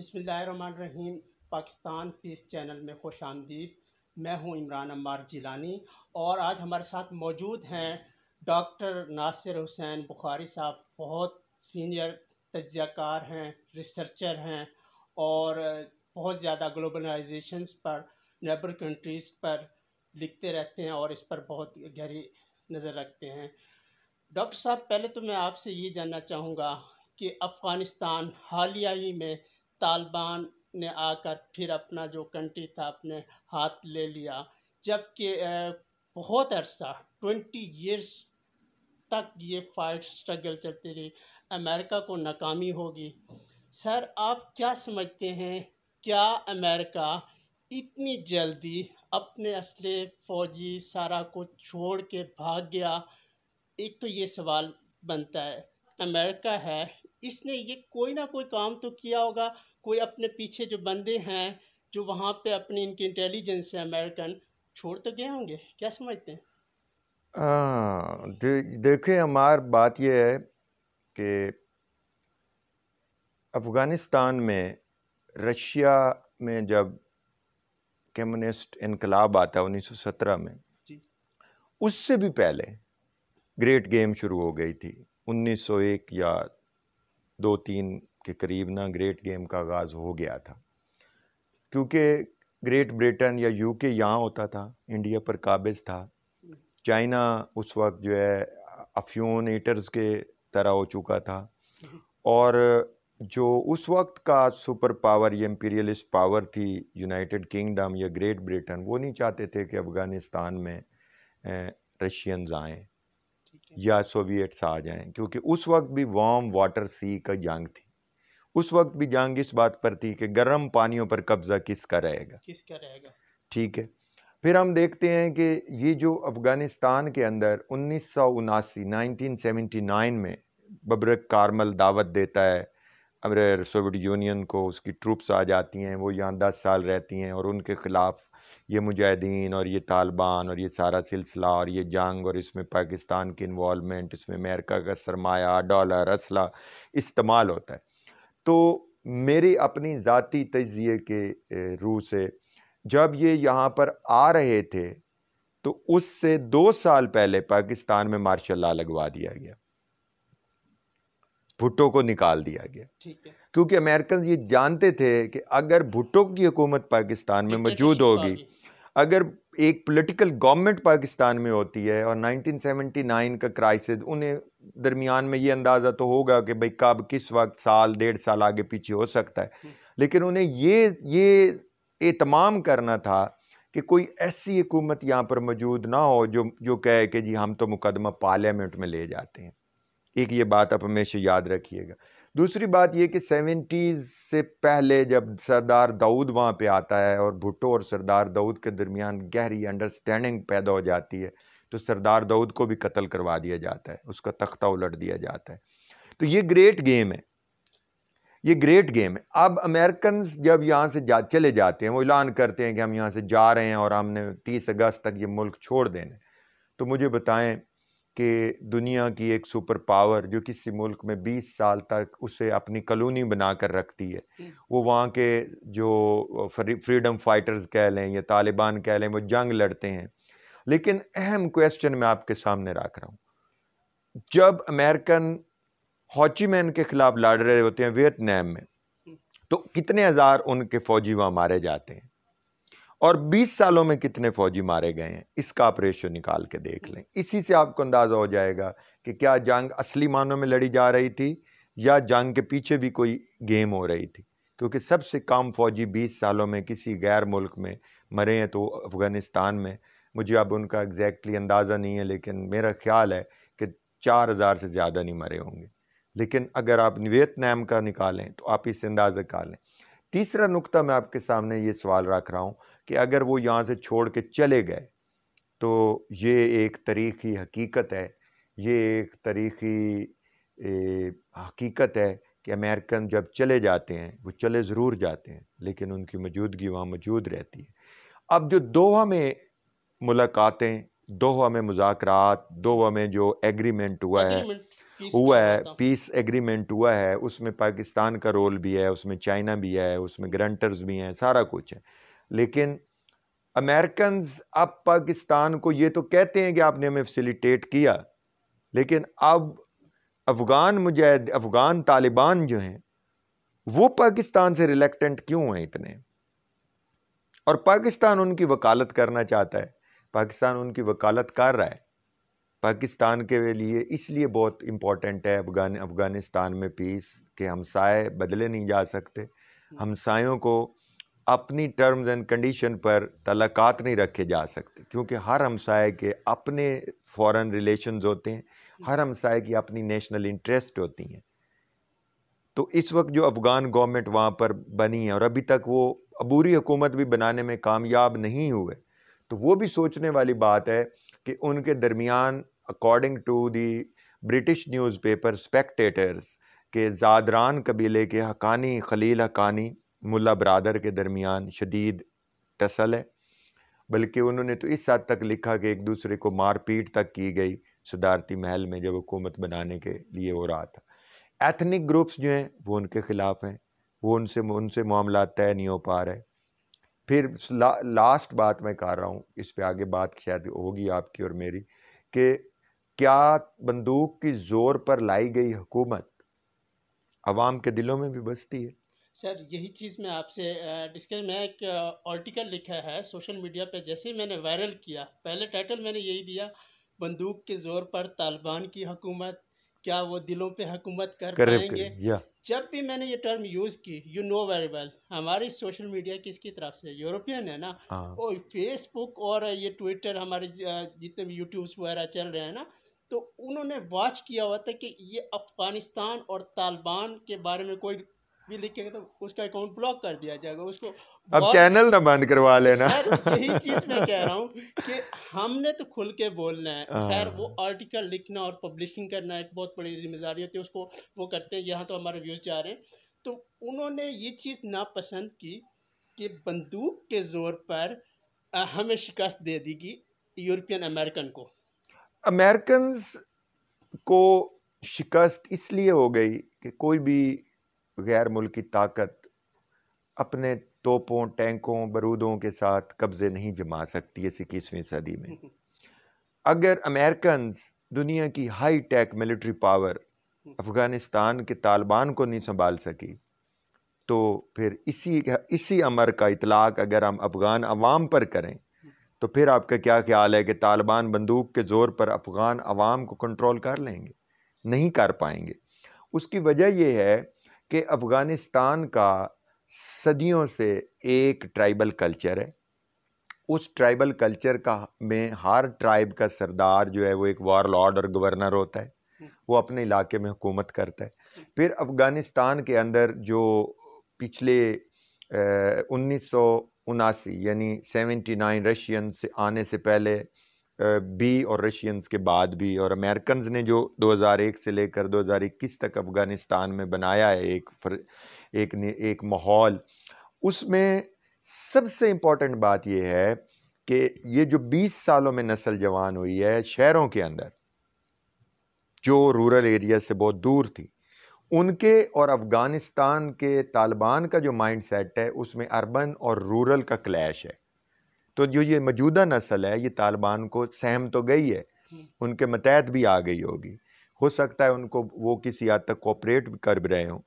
बिसमीम Pakistan piece channel में खुश आमदीद मैं हूं इमरान अम्बार जिलानी और आज हमारे साथ मौजूद हैं डॉक्टर नासिर हुसैन बुखारी साहब बहुत सीनियर तजज़ाकार हैं रिसर्चर हैं और बहुत ज़्यादा ग्लोबलाइजेशन पर नेबर कंट्रीज़ पर लिखते रहते हैं और इस पर बहुत गहरी नज़र रखते हैं डॉक्टर साहब पहले तो मैं आपसे ये जानना चाहूँगा कि अफ़गानिस्तान हालिया ही में तालिबान ने आकर फिर अपना जो कंट्री था अपने हाथ ले लिया जबकि बहुत अरसा ट्वेंटी ईयर्स तक ये फाइट स्ट्रगल चलती रही अमेरिका को नाकामी होगी सर आप क्या समझते हैं क्या अमेरिका इतनी जल्दी अपने असले फौजी सारा को छोड़ के भाग गया एक तो ये सवाल बनता है अमेरिका है इसने ये कोई ना कोई काम तो किया होगा कोई अपने पीछे जो बंदे हैं जो वहाँ पे अपनी इनकी इंटेलिजेंस है अमेरिकन छोड़ तो गए होंगे क्या समझते हैं दे, देखें हमार बात यह है कि अफ़गानिस्तान में रशिया में जब कम्युनिस्ट इनकलाब आता 1917 में उससे भी पहले ग्रेट गेम शुरू हो गई थी 1901 या दो तीन के करीब ना ग्रेट गेम का आगाज़ हो गया था क्योंकि ग्रेट ब्रिटेन या यूके यहाँ होता था इंडिया पर काबिज था चाइना उस वक्त जो है अफ्यून ईटर्स के तरह हो चुका था और जो उस वक्त का सुपर पावर या इम्पीरियलिस्ट पावर थी यूनाइटेड किंगडम या ग्रेट ब्रिटेन वो नहीं चाहते थे कि अफ़गानिस्तान में रशियंस आएँ या सोवियट्स आ जाएं क्योंकि उस वक्त भी वार्म वाटर सी का जंग थी उस वक्त भी जंग इस बात पर थी कि गर्म पानियों पर कब्ज़ा किसका रहेगा किसका रहेगा ठीक है फिर हम देखते हैं कि ये जो अफ़गानिस्तान के अंदर उन्नीस सौ उनासी नाइनटीन सेवेंटी नाइन में बबरक कारमल दावत देता है अब सोवियत यूनियन को उसकी ट्रूप्स आ जाती हैं वो यहाँ दस साल रहती हैं और उनके ख़िलाफ़ ये मुजाहिदीन और ये तालिबान और ये सारा सिलसिला और ये जंग और इसमें पाकिस्तान की इन्वॉलमेंट इसमें अमेरिका का सरमाया डॉलर असला इस्तेमाल होता है तो मेरी अपनी ज़ाती तजिए के रूह से जब ये यहाँ पर आ रहे थे तो उससे दो साल पहले पाकिस्तान में मार्शल ला लगवा दिया गया भुट्टो को निकाल दिया गया क्योंकि अमेरिकन ये जानते थे कि अगर भुट्टो की हुकूमत पाकिस्तान में मौजूद होगी अगर एक पॉलिटिकल गवर्नमेंट पाकिस्तान में होती है और 1979 का क्राइसिस उन्हें दरमियान में ये अंदाज़ा तो होगा कि भाई कब किस वक्त साल डेढ़ साल आगे पीछे हो सकता है हम्म। लेकिन उन्हें ये ये एहतमाम करना था कि कोई ऐसी हुकूमत यहाँ पर मौजूद ना हो जो जो कहे कि जी हम तो मुकदमा पार्लियामेंट में ले जाते हैं एक ये बात आप हमेशा याद रखिएगा दूसरी बात ये कि सेवेंटीज़ से पहले जब सरदार दाऊद वहाँ पे आता है और भुट्टो और सरदार दाऊद के दरमियान गहरी अंडरस्टैंडिंग पैदा हो जाती है तो सरदार दाऊद को भी कत्ल करवा दिया जाता है उसका तख्ता उलट दिया जाता है तो ये ग्रेट गेम है ये ग्रेट गेम है अब अमेरिकन जब यहाँ से जा चले जाते हैं वो ऐलान करते हैं कि हम यहाँ से जा रहे हैं और हमने तीस अगस्त तक ये मुल्क छोड़ देना तो मुझे बताएं कि दुनिया की एक सुपर पावर जो किसी मुल्क में 20 साल तक उसे अपनी कलोनी बना कर रखती है वो वहाँ के जो फ्रीडम फाइटर्स कह लें या तालिबान कह लें वो जंग लड़ते हैं लेकिन अहम क्वेश्चन मैं आपके सामने रख रहा हूँ जब अमेरिकन हॉचीमैन के ख़िलाफ़ लड़ रहे होते हैं वियतनाम में तो कितने हज़ार उनके फ़ौजी वहाँ मारे जाते हैं और 20 सालों में कितने फौजी मारे गए हैं इसका आप रेशो निकाल के देख लें इसी से आपको अंदाज़ा हो जाएगा कि क्या जंग असली मानों में लड़ी जा रही थी या जंग के पीछे भी कोई गेम हो रही थी क्योंकि सबसे कम फौजी 20 सालों में किसी गैर मुल्क में मरे हैं तो अफ़गानिस्तान में मुझे अब उनका एग्जैक्टली अंदाज़ा नहीं है लेकिन मेरा ख्याल है कि चार हज़ार से ज़्यादा नहीं मरे होंगे लेकिन अगर आप वियतनाम का निकालें तो आप इससे अंदाज़ा निकालें तीसरा नुकता मैं आपके सामने ये सवाल रख रहा हूँ कि अगर वो यहाँ से छोड़ के चले गए तो ये एक तारीख़ी हकीकत है ये एक तारीख़ी हकीकत है कि अमेरिकन जब चले जाते हैं वो चले ज़रूर जाते हैं लेकिन उनकी मौजूदगी वहाँ मौजूद रहती है अब जो दोहा में मुलाकातें दोहा में मुजात दोहा में जो एग्रीमेंट हुआ है हुआ है पीस एग्रीमेंट हुआ है उसमें पाकिस्तान का रोल भी है उसमें चाइना भी है उसमें ग्रंटर्स भी हैं सारा कुछ है लेकिन अमेरिकन अब पाकिस्तान को ये तो कहते हैं कि आपने हमें फैसिलिटेट किया लेकिन अब अफ़गान मुजाहिद अफ़गान तालिबान जो हैं वो पाकिस्तान से रिलेक्टेंट क्यों हैं इतने और पाकिस्तान उनकी वकालत करना चाहता है पाकिस्तान उनकी वकालत कर रहा है पाकिस्तान के लिए इसलिए बहुत इम्पॉर्टेंट है अफगान अफ़गानिस्तान में पीस के हमसाए बदले नहीं जा सकते हम्म। हमसायों को अपनी टर्म्स एंड कंडीशन पर तलाक़ात नहीं रखे जा सकते क्योंकि हर हमसाए के अपने फॉरेन रिलेशंस होते हैं हर हमसाए की अपनी नेशनल इंटरेस्ट होती हैं तो इस वक्त जो अफ़गान गवर्नमेंट वहाँ पर बनी है और अभी तक वो अबूरी हुकूमत भी बनाने में कामयाब नहीं हुए तो वो भी सोचने वाली बात है कि उनके दरमियान according to the British newspaper spectators के जादरान कबीले के हकानी खलील हकानी मुल्ला बरदर के दरमियान शदीद टसल है बल्कि उन्होंने तो इस हद तक लिखा कि एक दूसरे को मारपीट तक की गई सदारती महल में जब हुकूमत बनाने के लिए हो रहा था एथनिक ग्रुप्स जो हैं वो उनके ख़िलाफ़ हैं वो उनसे उनसे मामला तय नहीं हो पा रहे फिर ला, लास्ट बात मैं कर रहा हूँ इस पर आगे बात शायद होगी आपकी और मेरी कि क्या बंदूक की ज़ोर पर लाई गई हुकूमत आवाम के दिलों में भी बसती है सर यही चीज़ मैं आपसे डिस्कस मैं एक आर्टिकल लिखा है सोशल मीडिया पे जैसे ही मैंने वायरल किया पहले टाइटल मैंने यही दिया बंदूक के ज़ोर पर तालिबान की हुकूमत क्या वो दिलों पे हुकूमत कर पाएंगे जब भी मैंने ये टर्म यूज़ की यू नो वेरी वेल हमारी सोशल मीडिया किसकी तरफ से यूरोपियन है ना वो हाँ। फेसबुक और ये ट्विटर हमारे जितने भी यूट्यूब्स वगैरह चल रहे हैं ना तो उन्होंने वॉच किया हुआ था कि ये अफगानिस्तान और तालिबान के बारे में कोई भी लिखेगा तो उसका अकाउंट ब्लॉक कर दिया जाएगा उसको अब चैनल ना तो बंद करवा लेना यही चीज मैं कह रहा हूँ कि हमने तो खुल के बोलना है हाँ। खैर वो आर्टिकल लिखना और पब्लिशिंग करना एक बहुत बड़ी जिम्मेदारी होती है उसको वो करते हैं यहाँ तो हमारे व्यूज जा रहे हैं तो उन्होंने ये चीज़ नापसंद की कि बंदूक के ज़ोर पर हमें शिकस्त दे दी कि यूरोपियन अमेरिकन को अमेरिकन को शिकस्त इसलिए हो गई कि कोई भी गैर मुल्की ताकत अपने तोपों टैंकों बरूदों के साथ कब्ज़े नहीं जमा सकती इस इक्कीसवीं सदी में अगर अमेरिकन दुनिया की high tech military power Afghanistan के तालिबान को नहीं संभाल सकी तो फिर इसी इसी अमर का इतलाक अगर हम अफ़गान अवाम पर करें तो फिर आपका क्या ख्याल है कि तालिबान बंदूक के ज़ोर पर अफ़गान अवाम को कंट्रोल कर लेंगे नहीं कर पाएंगे उसकी वजह यह है कि अफ़गानिस्तान का सदियों से एक ट्राइबल कल्चर है उस ट्राइबल कल्चर का में हर ट्राइब का सरदार जो है वो एक वार लॉर्ड और गवर्नर होता है वो अपने इलाके में हुकूमत करता है फिर अफ़गानिस्तान के अंदर जो पिछले उन्नीस सौ उनासी यानी सेवेंटी नाइन रशियन से आने से पहले भी और रशियंस के बाद भी और अमेरिकन ने जो 2001 से लेकर 2021 तक अफ़गानिस्तान में बनाया है एक फर, एक एक माहौल उसमें सबसे इम्पॉर्टेंट बात यह है कि ये जो 20 सालों में नस्ल जवान हुई है शहरों के अंदर जो रूरल एरिया से बहुत दूर थी उनके और अफ़गानिस्तान के तालिबान का जो माइंड सेट है उसमें अर्बन और रूरल का क्लैश है तो जो ये मौजूदा नस्ल है ये तालिबान को सहम तो गई है हम्म। उनके मतहत भी आ गई होगी हो सकता है उनको वो किसी हद तक कोऑपरेट कर भी रहे हों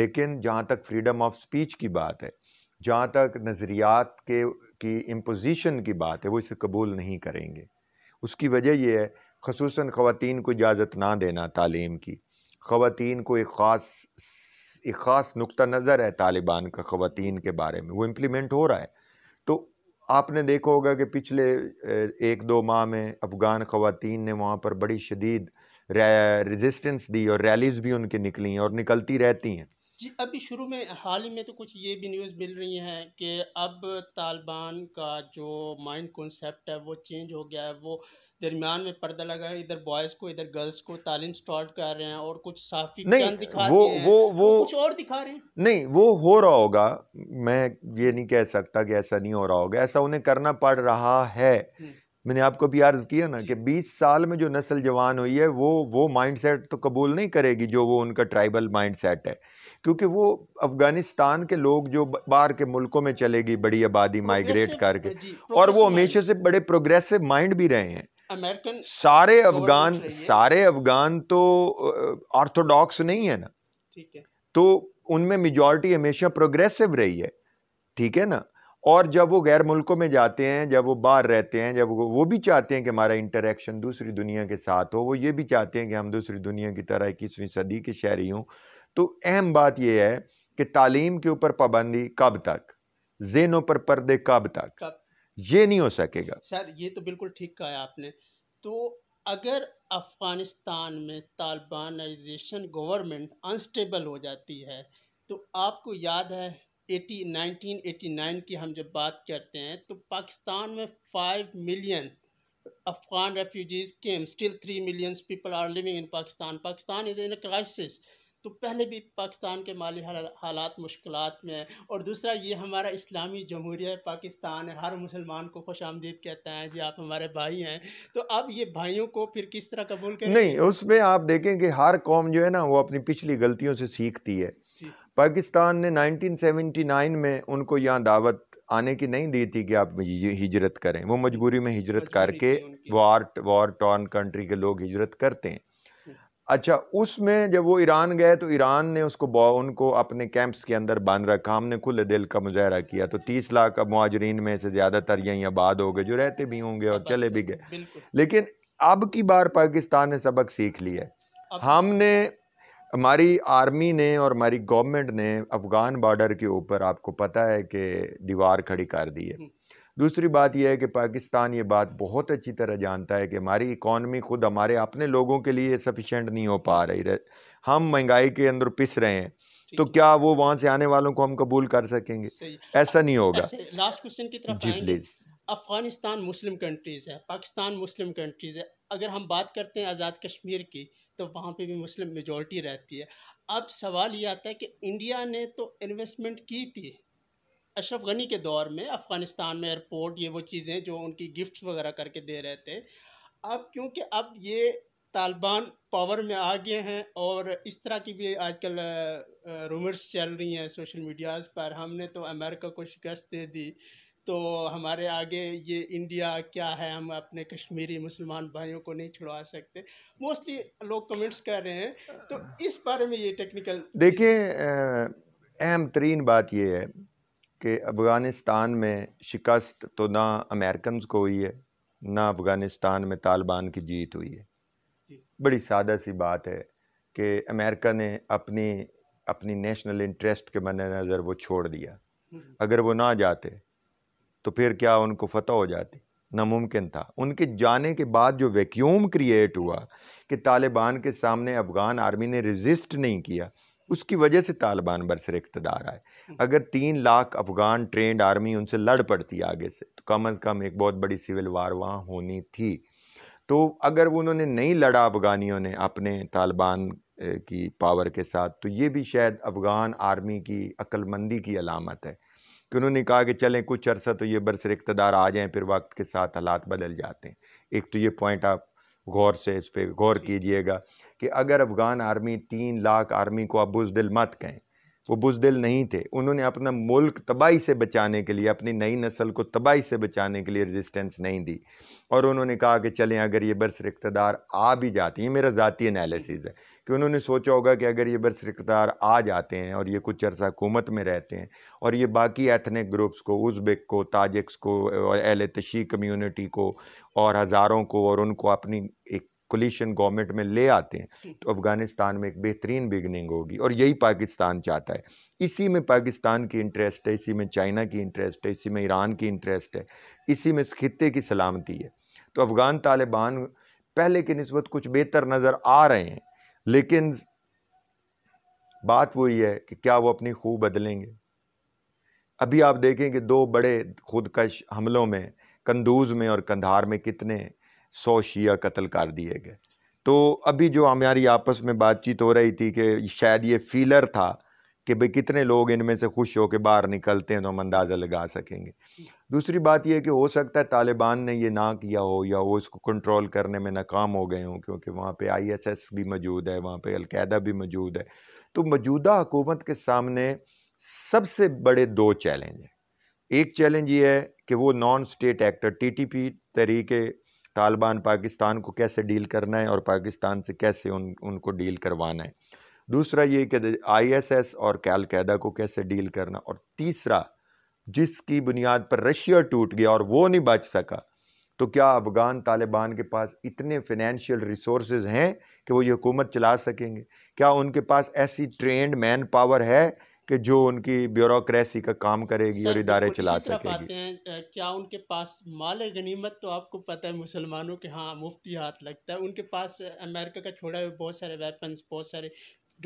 लेकिन जहाँ तक फ्रीडम ऑफ स्पीच की बात है जहाँ तक नज़रियात के की इम्पोजिशन की बात है वो इसे कबूल नहीं करेंगे उसकी वजह यह है खसूस ख़वान को इजाज़त ना देना तालीम की ख़वान को एक ख़ास एक ख़ास नुक़ नज़र है तालिबान का ख़वान के बारे में वो इम्प्लीमेंट हो रहा है आपने देखा होगा कि पिछले एक दो माह में अफ़गान ख़वातीन ने वहाँ पर बड़ी शदीद रेजिस्टेंस दी और रैलीज़ भी उनकी निकली हैं और निकलती रहती हैं जी अभी शुरू में हाल ही में तो कुछ ये भी न्यूज़ मिल रही हैं कि अब तालिबान का जो माइंड कॉन्सेप्ट है वो चेंज हो गया है वो दरमियान में पर्दा लगा है इधर बॉयज़ को इधर गर्ल्स को तालीम स्टार्ट कर रहे हैं और कुछ साफी नहीं दिखा वो वो वो कुछ और दिखा रहे हैं नहीं वो हो रहा होगा मैं ये नहीं कह सकता कि ऐसा नहीं हो रहा होगा ऐसा उन्हें करना पड़ रहा है हम्म। मैंने आपको भी अर्ज़ किया ना कि 20 साल में जो नस्ल जवान हुई है वो वो माइंड सेट तो कबूल नहीं करेगी जो वो उनका ट्राइबल माइंड सेट है क्योंकि वो अफ़गानिस्तान के लोग जो बाहर के मुल्कों में चलेगी बड़ी आबादी माइग्रेट करके और वो हमेशा से बड़े प्रोग्रेसिव माइंड भी रहे हैं अमेरिकन सारे अफगान सारे अफगान तो ऑर्थोडॉक्स नहीं है ना ठीक है तो उनमें मेजॉरिटी हमेशा प्रोग्रेसिव रही है ठीक है ना और जब वो गैर मुल्कों में जाते हैं जब वो बाहर रहते हैं जब वो वो भी चाहते हैं कि हमारा इंटरेक्शन दूसरी दुनिया के साथ हो वो ये भी चाहते हैं कि हम दूसरी दुनिया की तरह इक्कीसवीं सदी के शहरी हों तो अहम बात यह है कि तालीम के ऊपर पाबंदी कब तक जेनों पर पर्दे कब तक ये नहीं हो सकेगा सर ये तो बिल्कुल ठीक कहा आपने तो अगर अफ़गानिस्तान में तालिबानाइजेशन गवर्नमेंट अनस्टेबल हो जाती है तो आपको याद है एटी नाइनटीन की हम जब बात करते हैं तो पाकिस्तान में five million Afghan refugees came still three millions people are living in Pakistan Pakistan is in crisis तो पहले भी पाकिस्तान के माली हालात मुश्किल में है और दूसरा ये हमारा इस्लामी जमहूरिया पाकिस्तान है हर मुसलमान को खुश आमदीद कहता है जी आप हमारे भाई हैं तो अब ये भाइयों को फिर किस तरह कबूल करें नहीं उसमें आप देखें कि हर कौम जो है ना वो अपनी पिछली गलतियों से सीखती है पाकिस्तान ने 1979 में उनको यहाँ दावत आने की नहीं दी थी कि आप हिजरत करें वो मजबूरी में हिजरत करके वार वार टॉर्न कंट्री के लोग हिजरत करते हैं अच्छा उसमें जब वो ईरान गए तो ईरान ने उसको उनको अपने कैंप्स के अंदर बांध रखा हमने खुले दिल का मुजाहरा किया तो तीस लाख अब मुहाजरीन में से ज़्यादातर यहीं आबाद हो गए जो रहते भी होंगे और चले भी गए लेकिन अब की बार पाकिस्तान ने सबक सीख लिया हमने हमारी आर्मी ने और हमारी गवर्नमेंट ने अफ़गान बॉर्डर के ऊपर आपको पता है कि दीवार खड़ी कर दी है हम्म। दूसरी बात यह है कि पाकिस्तान ये बात बहुत अच्छी तरह जानता है कि हमारी इकॉनमी खुद हमारे अपने लोगों के लिए सफिशेंट नहीं हो पा रही हम महंगाई के अंदर पिस रहे हैं तो क्या वो वहाँ से आने वालों को हम कबूल कर सकेंगे ऐसा नहीं होगा लास्ट क्वेश्चन की तरफ जी प्लीज़ अफ़गानिस्तान मुस्लिम कंट्रीज़ है पाकिस्तान मुस्लिम कंट्रीज़ है अगर हम बात करते हैं आज़ाद कश्मीर की तो वहाँ पे भी मुस्लिम मेजोरिटी रहती है अब सवाल ये आता है कि इंडिया ने तो इन्वेस्टमेंट की थी अशरफ गनी के दौर में अफ़गानिस्तान में एयरपोर्ट ये वो चीज़ें जो उनकी गिफ्ट वगैरह करके दे रहे थे अब क्योंकि अब ये तालिबान पावर में आ गए हैं और इस तरह की भी आजकल रूमर्स चल रही हैं सोशल मीडियाज़ पर हमने तो अमेरिका को शिकस्त दे दी तो हमारे आगे ये इंडिया क्या है हम अपने कश्मीरी मुसलमान भाइयों को नहीं छुड़वा सकते मोस्टली लोग कमेंट्स कर रहे हैं तो इस बारे में ये टेक्निकल देखिए अहम तरीन बात यह है कि अफ़गानिस्तान में शिकस्त तो ना अमेरिकन को हुई है ना अफ़गानिस्तान में तालिबान की जीत हुई है बड़ी सादा सी बात है कि अमेरिका ने अपनी अपनी नेशनल इंटरेस्ट के नज़र वो छोड़ दिया हम्म। अगर वो ना जाते तो फिर क्या उनको फतह हो जाती नामुमकिन था उनके जाने के बाद जो वैक्यूम क्रिएट हुआ कि तालिबान के सामने अफ़गान आर्मी ने रजिस्ट नहीं किया उसकी वजह से तालिबान बरसर इकतदार आए हम्म। अगर तीन लाख अफगान ट्रेंड आर्मी उनसे लड़ पड़ती आगे से तो कम अज़ कम एक बहुत बड़ी सिविल वार वहाँ होनी थी तो अगर वो उन्होंने नहीं लड़ा अफगानियों ने अपने तालिबान की पावर के साथ तो ये भी शायद अफ़गान आर्मी की अक्लमंदी की अलामत है कि उन्होंने कहा कि चलें कुछ अरसा तो ये बरसर इकतदार आ जाएँ फिर वक्त के साथ हालात बदल जाते हैं एक तो ये पॉइंट आप गौर से इस पर गौर कीजिएगा कि अगर अफ़गान आर्मी तीन लाख आर्मी को आप बुजदिल मत कहें वो बुजदिल नहीं थे उन्होंने अपना मुल्क तबाही से बचाने के लिए अपनी नई नस्ल को तबाही से बचाने के लिए रेजिस्टेंस नहीं दी और उन्होंने कहा कि चलें अगर ये बरसर इकतदार आ भी जाती है मेरा ज़ाती एनालिसिस है कि उन्होंने सोचा होगा कि अगर ये बरसर इकतदार आ जाते हैं और ये कुछ अरसा हुकूमत में रहते हैं और ये बाकी एथनिक ग्रुप्स को उजबिक को ताजिक्स को और अहल तशी कम्यूनिटी को और हज़ारों को और उनको अपनी एक कोलिशन गवर्नमेंट में ले आते हैं तो अफ़गानिस्तान में एक बेहतरीन बिगनिंग होगी और यही पाकिस्तान चाहता है इसी में पाकिस्तान की इंटरेस्ट है इसी में चाइना की इंटरेस्ट है इसी में ईरान की इंटरेस्ट है इसी में इस खत्े की सलामती है तो अफ़गान तालिबान पहले की नस्बत कुछ बेहतर नज़र आ रहे हैं लेकिन बात वही है कि क्या वो अपनी खूब बदलेंगे अभी आप देखें कि दो बड़े खुदकश हमलों में कंदूज में और कंधार में कितने सौ शिया कत्ल कर दिए गए तो अभी जो हमारी आपस में बातचीत हो रही थी कि शायद ये फीलर था कि भाई कितने लोग इनमें से खुश हो के बाहर निकलते हैं तो हम अंदाज़ा लगा सकेंगे दूसरी बात यह कि हो सकता है तालिबान ने ये ना किया हो या वो इसको कंट्रोल करने में नाकाम हो गए हों क्योंकि वहाँ पे आईएसएस भी मौजूद है वहाँ पे अलकायदा भी मौजूद है तो मौजूदा हुकूमत के सामने सबसे बड़े दो चैलेंज हैं एक चैलेंज ये है कि वो नॉन स्टेट एक्टर टीटीपी तरीके तालिबान पाकिस्तान को कैसे डील करना है और पाकिस्तान से कैसे उन उनको डील करवाना है दूसरा ये कि आईएसएस और अलकैदा को कैसे डील करना और तीसरा जिसकी बुनियाद पर रशिया टूट गया और वो नहीं बच सका तो क्या अफ़गान तालिबान के पास इतने फिनेंशियल रिसोर्स हैं कि वो ये हुकूमत चला सकेंगे क्या उनके पास ऐसी ट्रेंड मैन पावर है कि जो उनकी ब्यूरोक्रेसी का काम करेगी और इदारे चला सकेगी क्या उनके पास माल गनीमत तो आपको पता है मुसलमानों के हाँ मुफ्ती हाथ लगता है उनके पास अमेरिका का छोड़ा हुआ बहुत सारे वेपन्स बहुत सारे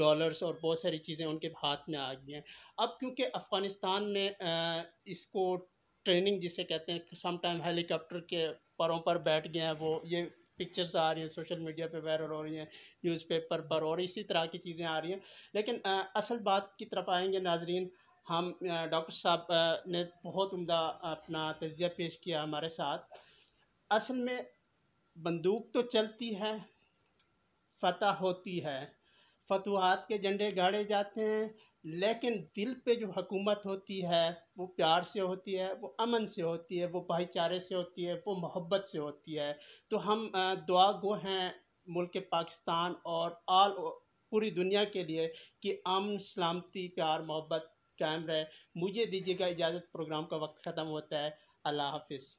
डॉलर्स और बहुत सारी चीज़ें उनके हाथ में आ गई हैं अब क्योंकि अफ़गानिस्तान में इसको ट्रेनिंग जिसे कहते हैं समटाइम हेलीकॉप्टर के परों पर बैठ गए हैं वो ये पिक्चर्स आ रही हैं सोशल मीडिया पे वायरल हो रही हैं न्यूज़पेपर पर और इसी तरह की चीज़ें आ रही हैं लेकिन आ, असल बात की तरफ आएंगे नाजरीन हम डॉक्टर साहब ने बहुत उमदा अपना तजिया पेश किया हमारे साथ असल में बंदूक तो चलती है फतह होती है फतवाहत के झंडे गाड़े जाते हैं लेकिन दिल पे जो हुकूमत होती है वो प्यार से होती है वो अमन से होती है वो भाईचारे से होती है वो मोहब्बत से होती है तो हम दुआ गो हैं मुल्क पाकिस्तान और आल पूरी दुनिया के लिए कि अमन सलामती प्यार मोहब्बत कायम रहे मुझे दीजिएगा इजाज़त प्रोग्राम का वक्त ख़त्म होता है अल्लाह हाफिज़